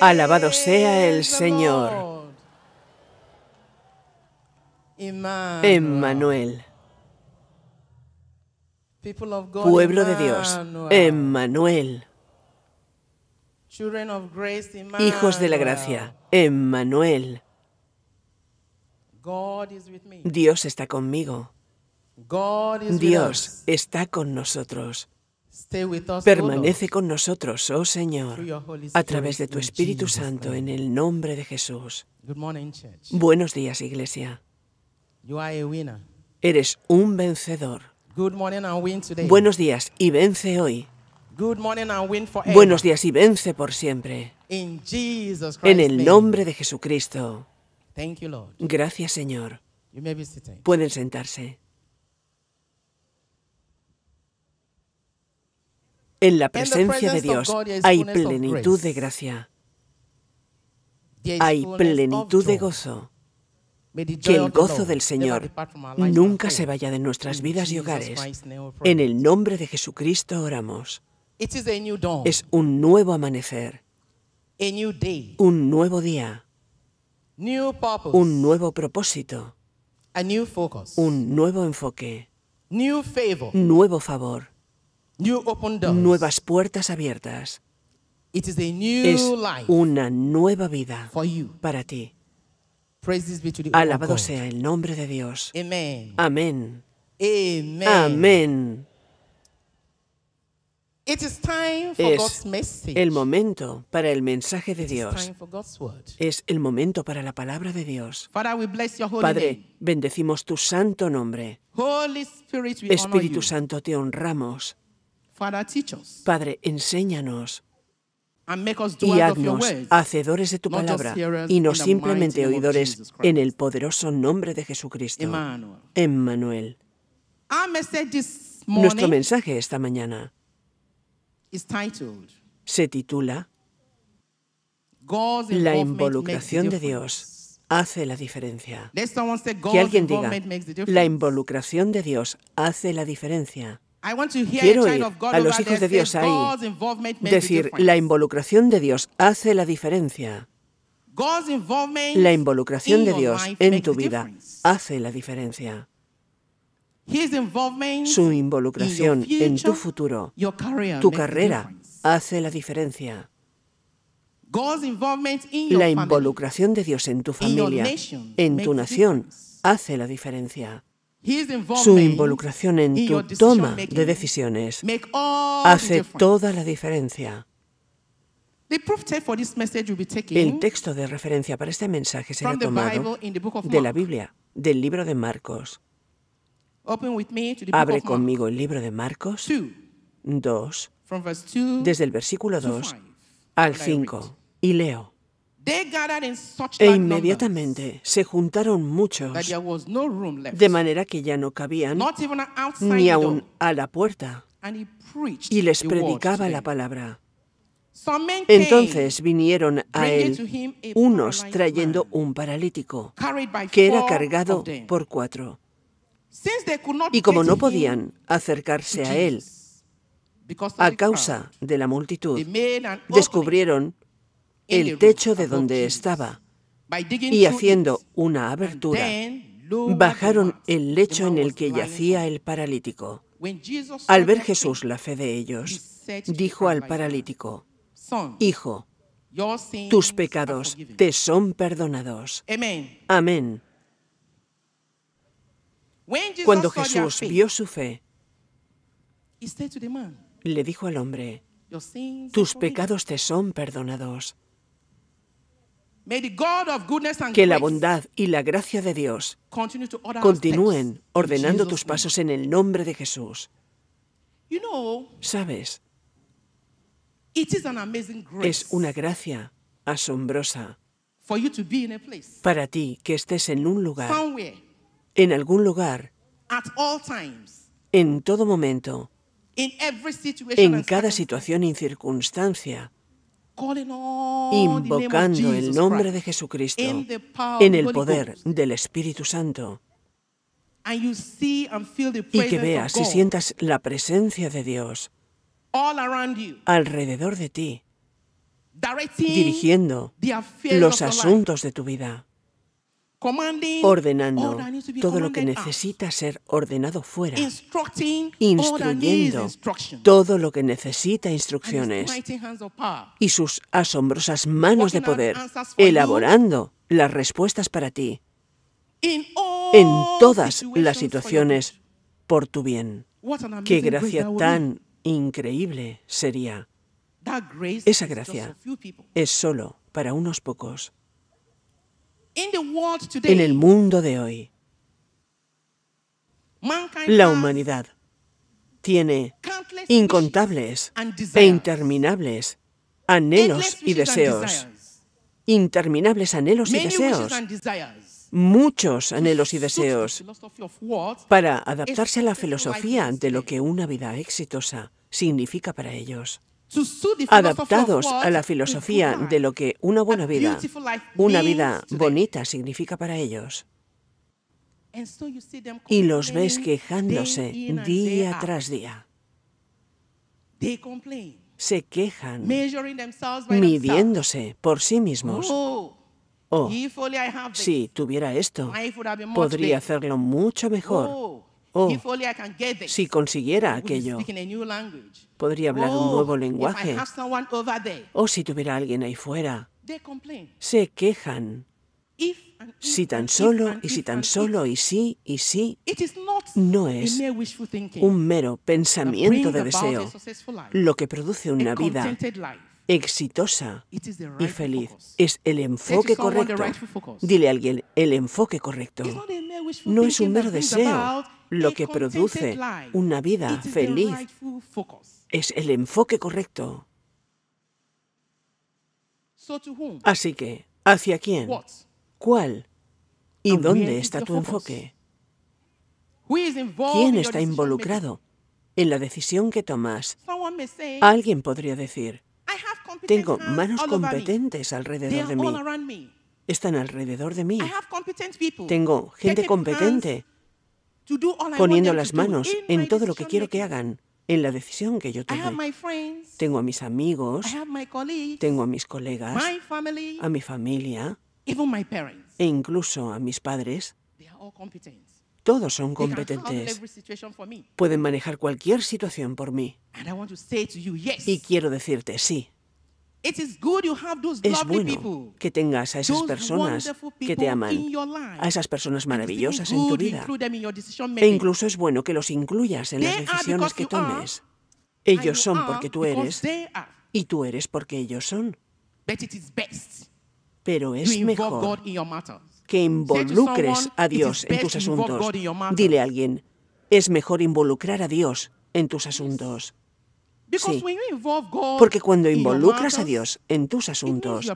Alabado sea el Señor. Emmanuel. Pueblo de Dios, Emmanuel. Hijos de la gracia, Emmanuel. Dios está conmigo. Dios está con nosotros. Permanece con nosotros, oh Señor, a través de tu Espíritu Santo, en el nombre de Jesús. Buenos días, Iglesia. Eres un vencedor. Buenos días y vence hoy. Buenos días y vence por siempre. En el nombre de Jesucristo. Gracias, Señor. Pueden sentarse. En la presencia de Dios hay plenitud de gracia. Hay plenitud de gozo. Que el gozo del Señor nunca se vaya de nuestras vidas y hogares. En el nombre de Jesucristo oramos. Es un nuevo amanecer. Un nuevo día. Un nuevo propósito. Un nuevo enfoque. Nuevo favor nuevas puertas abiertas. Es una nueva vida para ti. Alabado sea el nombre de Dios. Amén. Amén. Es el momento para el mensaje de Dios. Es el momento para la palabra de Dios. Padre, bendecimos tu santo nombre. Espíritu Santo, te honramos. Padre, enséñanos y haznos hacedores de tu palabra y no simplemente oidores en el poderoso nombre de Jesucristo. Emmanuel. Nuestro mensaje esta mañana se titula La involucración de Dios hace la diferencia. Que alguien diga, la involucración de Dios hace la diferencia. Quiero a los hijos de Dios ahí decir, la involucración de Dios hace la diferencia. La involucración de Dios en tu vida hace la diferencia. Su involucración en tu futuro, tu carrera, hace la diferencia. La involucración de Dios en tu familia, en tu nación, hace la diferencia. Su involucración en tu toma de decisiones hace toda la diferencia. El texto de referencia para este mensaje será tomado de la Biblia, del libro de Marcos. Abre conmigo el libro de Marcos 2, desde el versículo 2 al 5, y leo. E inmediatamente se juntaron muchos, de manera que ya no cabían ni aún a la puerta, y les predicaba la palabra. Entonces vinieron a él unos trayendo un paralítico que era cargado por cuatro. Y como no podían acercarse a él a causa de la multitud, descubrieron el techo de donde estaba y haciendo una abertura, bajaron el lecho en el que yacía el paralítico. Al ver Jesús la fe de ellos, dijo al paralítico, Hijo, tus pecados te son perdonados. Amén. Cuando Jesús vio su fe, le dijo al hombre, tus pecados te son perdonados. Que la bondad y la gracia de Dios continúen ordenando tus pasos en el nombre de Jesús. Sabes, es una gracia asombrosa para ti que estés en un lugar, en algún lugar, en todo momento, en cada situación y circunstancia, invocando el nombre de Jesucristo en el poder del Espíritu Santo y que veas y sientas la presencia de Dios alrededor de ti, dirigiendo los asuntos de tu vida ordenando todo lo que necesita ser ordenado fuera, instruyendo todo lo que necesita instrucciones y sus asombrosas manos de poder, elaborando las respuestas para ti en todas las situaciones por tu bien. Qué gracia tan increíble sería. Esa gracia es solo para unos pocos. En el mundo de hoy, la humanidad tiene incontables e interminables anhelos y deseos. Interminables anhelos y deseos. Muchos anhelos y deseos para adaptarse a la filosofía de lo que una vida exitosa significa para ellos adaptados a la filosofía de lo que una buena vida, una vida bonita significa para ellos. Y los ves quejándose día tras día. Se quejan, midiéndose por sí mismos. Oh, oh si tuviera esto, podría hacerlo mucho mejor. Oh, oh si consiguiera aquello podría hablar un oh, nuevo lenguaje. O si tuviera alguien ahí fuera. Se quejan. Si tan solo, y si tan solo, y si, y si. no es un mero pensamiento de deseo lo que produce una vida exitosa y feliz. Es el enfoque correcto. Dile a alguien, el enfoque correcto. No es un mero deseo lo que produce una vida feliz es el enfoque correcto. Así que, ¿hacia quién? ¿Cuál? ¿Y dónde está tu enfoque? ¿Quién está involucrado en la decisión que tomas? Alguien podría decir, tengo manos competentes alrededor de mí. Están alrededor de mí. Tengo gente competente poniendo las manos en todo lo que quiero que hagan en la decisión que yo tomo. Tengo a mis amigos, tengo a mis colegas, a mi familia e incluso a mis padres. Todos son competentes. Pueden manejar cualquier situación por mí. Y quiero decirte, sí. Es bueno que tengas a esas personas que te aman, a esas personas maravillosas en tu vida. E incluso es bueno que los incluyas en las decisiones que tomes. Ellos son porque tú eres y tú eres porque ellos son. Pero es mejor que involucres a Dios en tus asuntos. Dile a alguien, es mejor involucrar a Dios en tus asuntos. Porque cuando involucras a Dios en tus asuntos,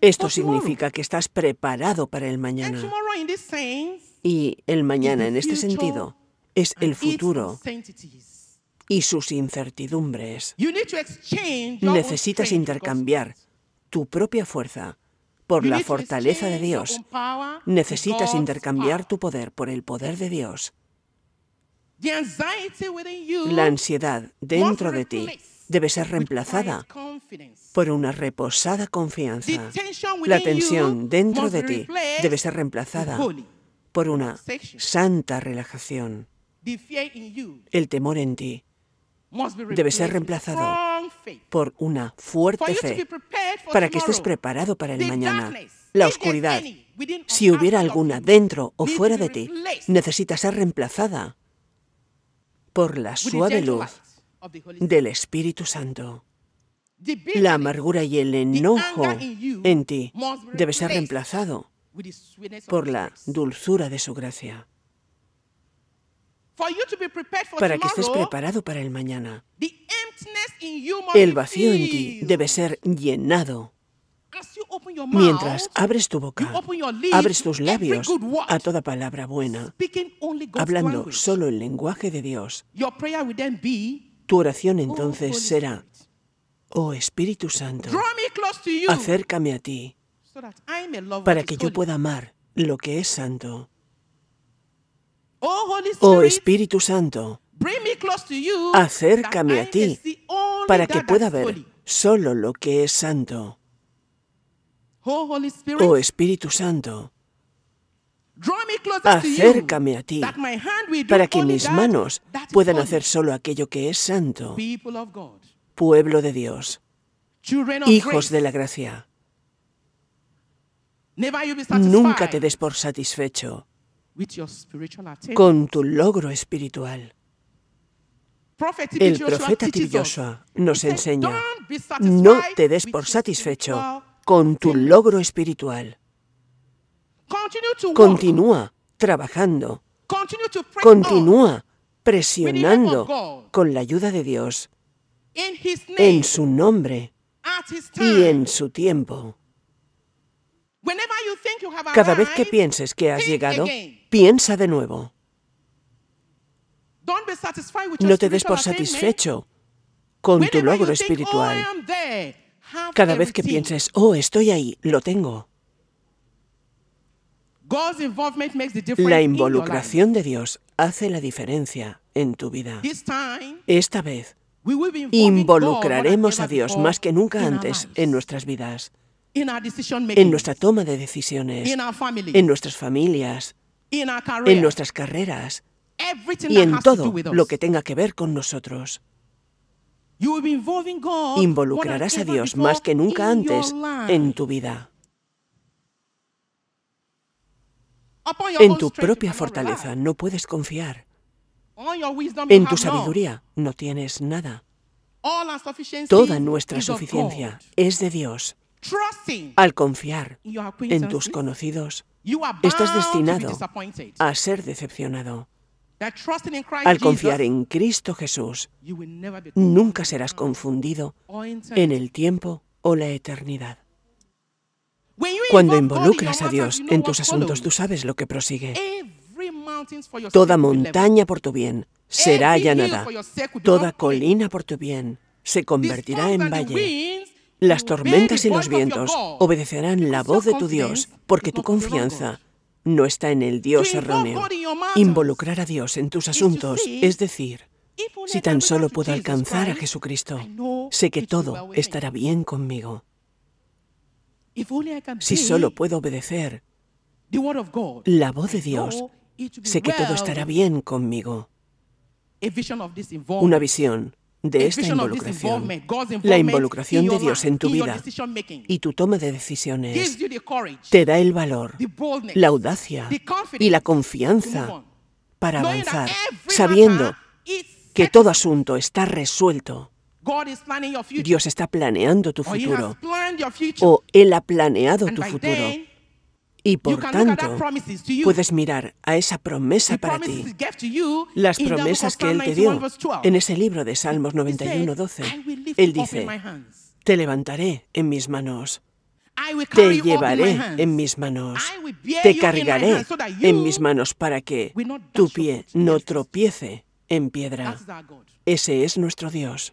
esto significa que estás preparado para el mañana. Y el mañana, en este sentido, es el futuro y sus incertidumbres. Necesitas intercambiar tu propia fuerza por la fortaleza de Dios. Necesitas intercambiar tu poder por el poder de Dios. La ansiedad dentro de ti debe ser reemplazada por una reposada confianza. La tensión dentro de ti debe ser reemplazada por una santa relajación. El temor en ti debe ser reemplazado por una fuerte fe para que estés preparado para el mañana. La oscuridad, si hubiera alguna dentro o fuera de ti, necesita ser reemplazada por la suave luz del Espíritu Santo. La amargura y el enojo en ti debe ser reemplazado por la dulzura de su gracia. Para que estés preparado para el mañana, el vacío en ti debe ser llenado Mientras abres tu boca, abres tus labios a toda palabra buena, hablando solo el lenguaje de Dios, tu oración oh, entonces será, oh Espíritu Santo, acércame a ti para que yo pueda amar lo que es santo. Oh, oh Espíritu Santo, acércame a ti para que pueda ver solo lo que es santo. Oh, oh Espíritu Santo, acércame a ti para que mis manos puedan hacer solo aquello que es santo. Pueblo de Dios, hijos de la gracia, nunca te des por satisfecho con tu logro espiritual. El profeta T. nos enseña, no te des por satisfecho con tu logro espiritual. Continúa trabajando. Continúa presionando con la ayuda de Dios en su nombre y en su tiempo. Cada vez que pienses que has llegado, piensa de nuevo. No te des por satisfecho con tu logro oh, espiritual. Cada vez que pienses, oh, estoy ahí, lo tengo. La involucración de Dios hace la diferencia en tu vida. Esta vez involucraremos a Dios más que nunca antes en nuestras vidas, en nuestra toma de decisiones, en nuestras familias, en nuestras carreras y en todo lo que tenga que ver con nosotros. Involucrarás a Dios más que nunca antes en tu vida, en tu propia fortaleza no puedes confiar. En tu sabiduría no tienes nada. Toda nuestra suficiencia es de Dios. Al confiar en tus conocidos, estás destinado a ser decepcionado. Al confiar en Cristo Jesús, nunca serás confundido en el tiempo o la eternidad. Cuando involucras a Dios en tus asuntos, tú sabes lo que prosigue. Toda montaña por tu bien será allanada. Toda colina por tu bien se convertirá en valle. Las tormentas y los vientos obedecerán la voz de tu Dios, porque tu confianza no está en el Dios erróneo. Involucrar a Dios en tus asuntos, es decir, si tan solo puedo alcanzar a Jesucristo, sé que todo estará bien conmigo. Si solo puedo obedecer la voz de Dios, sé que todo estará bien conmigo. Una visión de esta involucración, la involucración de Dios en tu vida y tu toma de decisiones te da el valor, la audacia y la confianza para avanzar, sabiendo que todo asunto está resuelto. Dios está planeando tu futuro o Él ha planeado tu futuro y por tanto, puedes mirar a esa promesa para ti, las promesas que Él te dio en ese libro de Salmos 91, 12. Él dice, te levantaré en mis manos. Te llevaré en mis manos, te cargaré en mis manos para que tu pie no tropiece en piedra. Ese es nuestro Dios.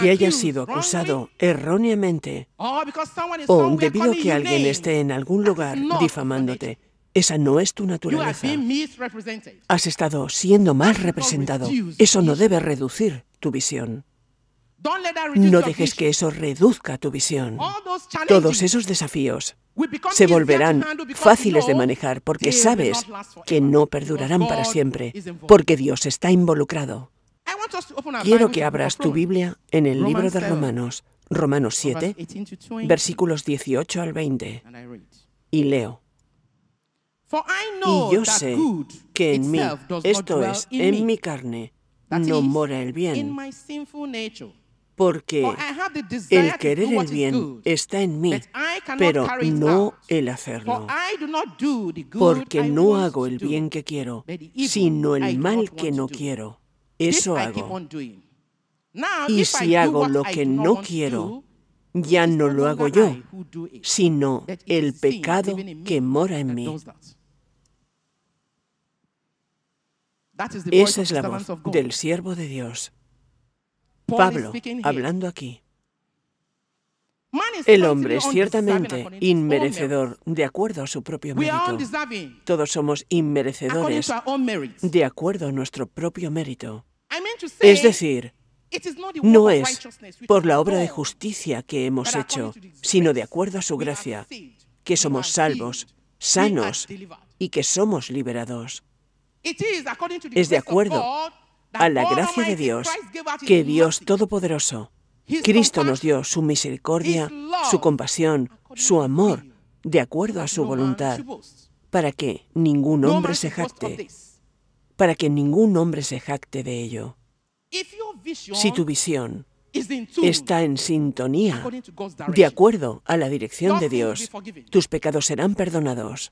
que hayas sido acusado erróneamente oh, o debido a que alguien esté en algún lugar difamándote. Esa no es tu naturaleza. Has estado siendo mal representado. Eso no debe reducir tu visión. No dejes que eso reduzca tu visión. Todos esos desafíos se volverán fáciles de manejar porque sabes que no perdurarán para siempre, porque Dios está involucrado. Quiero que abras tu Biblia en el libro de Romanos, Romanos 7, versículos 18 al 20, y leo. Y yo sé que en mí, esto es, en mi carne, no mora el bien, porque el querer el bien está en mí, pero no el hacerlo. Porque no hago el bien que quiero, sino el mal que no quiero. Eso hago. Y si hago lo que no quiero, ya no lo hago yo, sino el pecado que mora en mí. Esa es la voz del siervo de Dios. Pablo, hablando aquí, el hombre es ciertamente inmerecedor de acuerdo a su propio mérito. Todos somos inmerecedores de acuerdo a nuestro propio mérito. Es decir, no es por la obra de justicia que hemos hecho, sino de acuerdo a su gracia, que somos salvos, sanos y que somos liberados. Es de acuerdo a la gracia de Dios que Dios Todopoderoso Cristo nos dio su misericordia, su compasión, su amor, de acuerdo a su voluntad, para que ningún hombre se jacte, para que ningún hombre se jacte de ello. Si tu visión está en sintonía, de acuerdo a la dirección de Dios, tus pecados serán perdonados.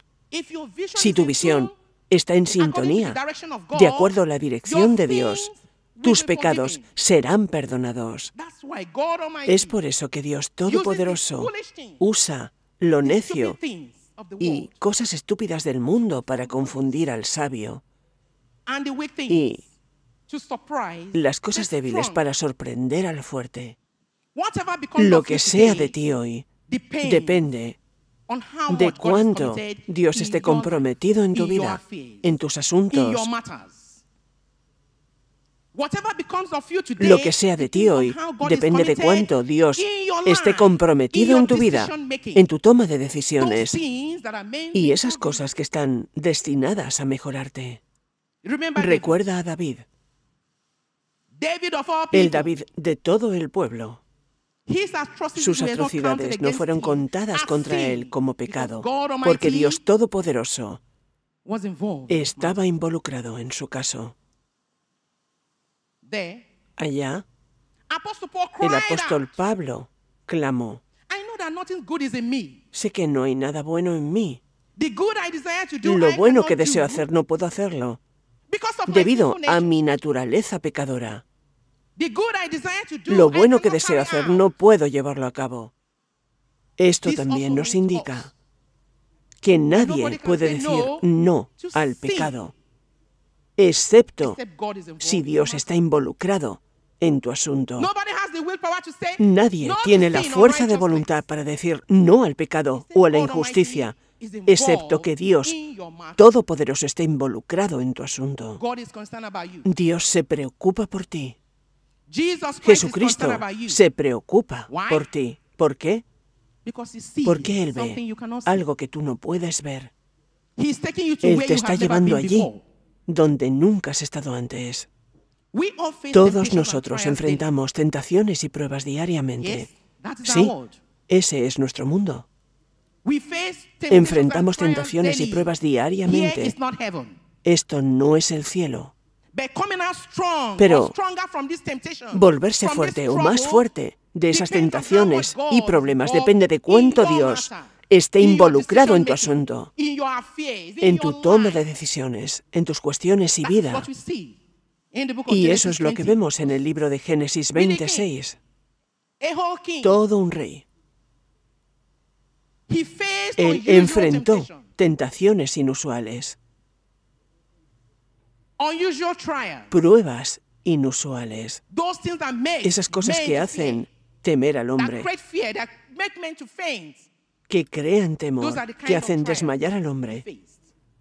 Si tu visión está en sintonía, de acuerdo a la dirección de Dios, tus pecados serán perdonados. Es por eso que Dios Todopoderoso usa lo necio y cosas estúpidas del mundo para confundir al sabio y las cosas débiles para sorprender al fuerte. Lo que sea de ti hoy depende de cuánto Dios esté comprometido en tu vida, en tus asuntos, lo que sea de ti hoy depende de cuánto Dios esté comprometido en tu vida, en tu toma de decisiones y esas cosas que están destinadas a mejorarte. Recuerda a David, el David de todo el pueblo. Sus atrocidades no fueron contadas contra él como pecado, porque Dios Todopoderoso estaba involucrado en su caso allá, el apóstol Pablo clamó, sé que no hay nada bueno en mí. Lo bueno que deseo hacer no puedo hacerlo debido a mi naturaleza pecadora. Lo bueno que deseo hacer no puedo llevarlo a cabo. Esto también nos indica que nadie puede decir no al pecado excepto si Dios está involucrado en tu asunto. Nadie tiene la fuerza de voluntad para decir no al pecado o a la injusticia, excepto que Dios Todopoderoso esté involucrado en tu asunto. Dios se preocupa por ti. Jesucristo se preocupa por ti. ¿Por qué? Porque Él ve algo que tú no puedes ver. Él te está llevando allí donde nunca has estado antes. Todos nosotros enfrentamos tentaciones y pruebas diariamente. Sí, ese es nuestro mundo. Enfrentamos tentaciones y pruebas diariamente. Esto no es el cielo. Pero volverse fuerte o más fuerte de esas tentaciones y problemas depende de cuánto Dios esté involucrado en tu asunto, en tu toma de decisiones, en tus cuestiones y vida. Y eso es lo que vemos en el libro de Génesis 26. Todo un rey. enfrentó tentaciones inusuales, pruebas inusuales, esas cosas que hacen temer al hombre, que crean temor, que hacen desmayar al hombre.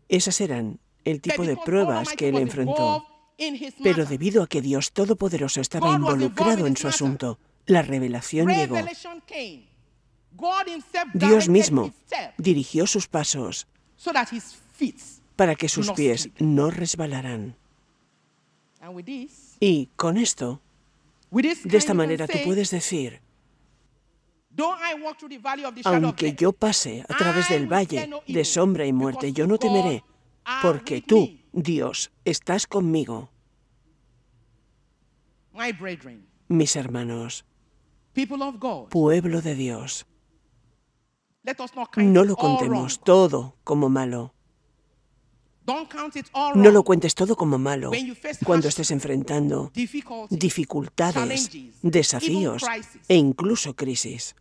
Esas eran el tipo de pruebas que él enfrentó. Pero debido a que Dios Todopoderoso estaba involucrado en su asunto, la revelación llegó. Dios mismo dirigió sus pasos para que sus pies no resbalaran. Y con esto, de esta manera tú puedes decir, aunque yo pase a través del valle de sombra y muerte, yo no temeré, porque tú, Dios, estás conmigo. Mis hermanos, pueblo de Dios, no lo contemos todo como malo. No lo cuentes todo como malo cuando estés enfrentando dificultades, desafíos e incluso crisis.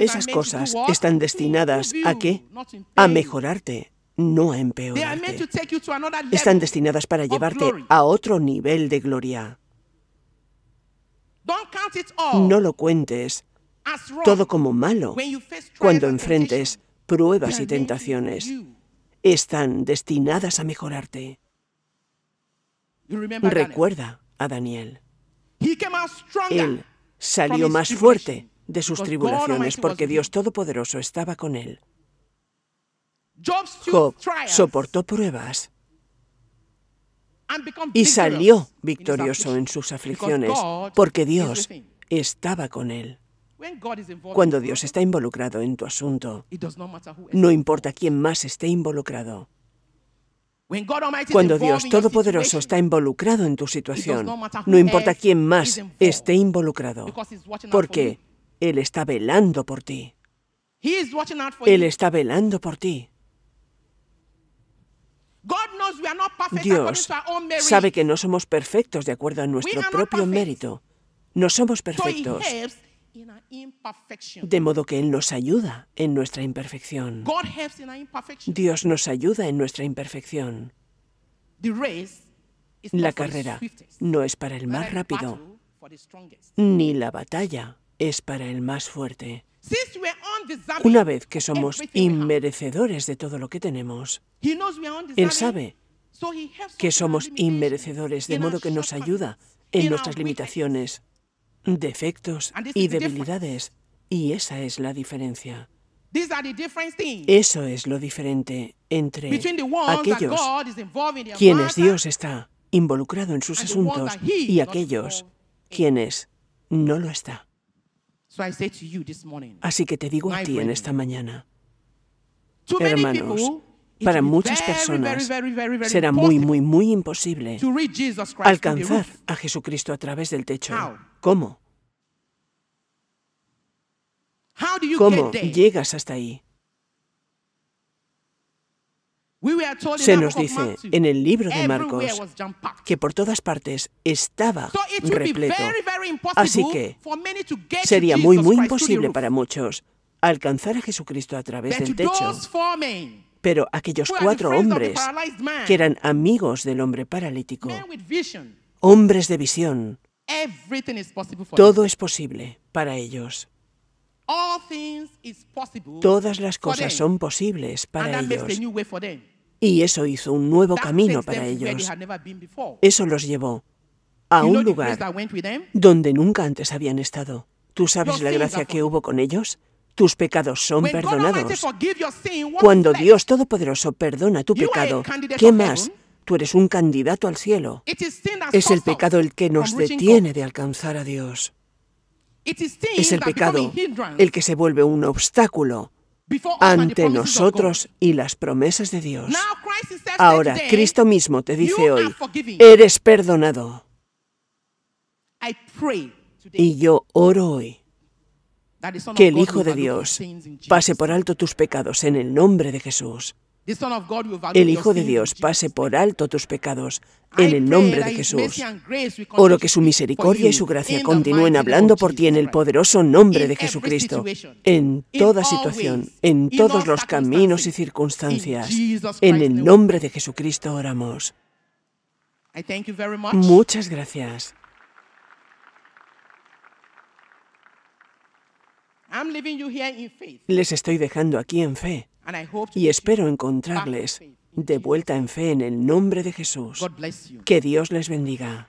Esas cosas están destinadas a qué? A mejorarte, no a empeorarte. Están destinadas para llevarte a otro nivel de gloria. No lo cuentes todo como malo cuando enfrentes pruebas y tentaciones. Están destinadas a mejorarte. Recuerda a Daniel. Él salió más fuerte de sus tribulaciones porque Dios Todopoderoso estaba con él. Job soportó pruebas y salió victorioso en sus aflicciones porque Dios estaba con él. Cuando Dios está involucrado en tu asunto, no importa quién más esté involucrado. Cuando Dios Todopoderoso está involucrado en tu situación, no importa quién más esté involucrado, porque él está velando por ti. Él está velando por ti. Dios sabe que no somos perfectos de acuerdo a nuestro propio mérito. No somos perfectos. De modo que Él nos ayuda en nuestra imperfección. Dios nos ayuda en nuestra imperfección. La carrera no es para el más rápido, ni la batalla es para el más fuerte. Una vez que somos inmerecedores de todo lo que tenemos, Él sabe que somos inmerecedores, de modo que nos ayuda en nuestras limitaciones, defectos y debilidades. Y esa es la diferencia. Eso es lo diferente entre aquellos quienes Dios está involucrado en sus asuntos y aquellos quienes no lo está. Así que te digo a ti en esta mañana, hermanos, para muchas personas será muy, muy, muy imposible alcanzar a Jesucristo a través del techo. ¿Cómo? ¿Cómo llegas hasta ahí? Se nos dice en el libro de Marcos que por todas partes estaba repleto. Así que sería muy, muy imposible para muchos alcanzar a Jesucristo a través del techo. Pero aquellos cuatro hombres que eran amigos del hombre paralítico, hombres de visión, todo es posible para ellos. Todas las cosas son posibles para ellos. Y eso hizo un nuevo camino para ellos. Eso los llevó a un lugar donde nunca antes habían estado. ¿Tú sabes la gracia que hubo con ellos? Tus pecados son perdonados. Cuando Dios Todopoderoso perdona tu pecado, ¿qué más? Tú eres un candidato al cielo. Es el pecado el que nos detiene de alcanzar a Dios. Es el pecado el que se vuelve un obstáculo ante nosotros y las promesas de Dios. Ahora Cristo mismo te dice hoy, eres perdonado. Y yo oro hoy que el Hijo de Dios pase por alto tus pecados en el nombre de Jesús. El Hijo de Dios pase por alto tus pecados en el nombre de Jesús. Oro que su misericordia y su gracia continúen hablando por ti en el poderoso nombre de Jesucristo, en toda situación, en todos los caminos y circunstancias. En el nombre de Jesucristo oramos. Muchas gracias. Les estoy dejando aquí en fe. Y espero encontrarles de vuelta en fe en el nombre de Jesús. Que Dios les bendiga.